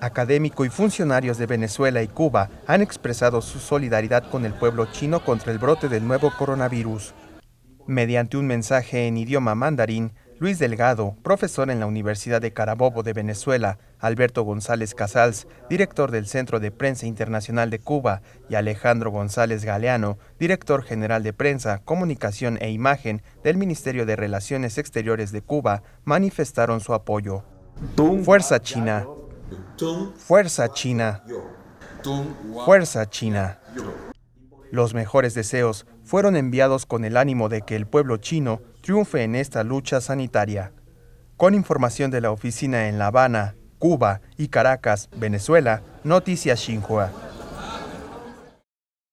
académico y funcionarios de Venezuela y Cuba han expresado su solidaridad con el pueblo chino contra el brote del nuevo coronavirus. Mediante un mensaje en idioma mandarín, Luis Delgado, profesor en la Universidad de Carabobo de Venezuela, Alberto González Casals, director del Centro de Prensa Internacional de Cuba, y Alejandro González Galeano, director general de Prensa, Comunicación e Imagen del Ministerio de Relaciones Exteriores de Cuba, manifestaron su apoyo. Fuerza China, Fuerza China. Fuerza China. Los mejores deseos fueron enviados con el ánimo de que el pueblo chino triunfe en esta lucha sanitaria. Con información de la oficina en La Habana, Cuba y Caracas, Venezuela, Noticias Xinhua.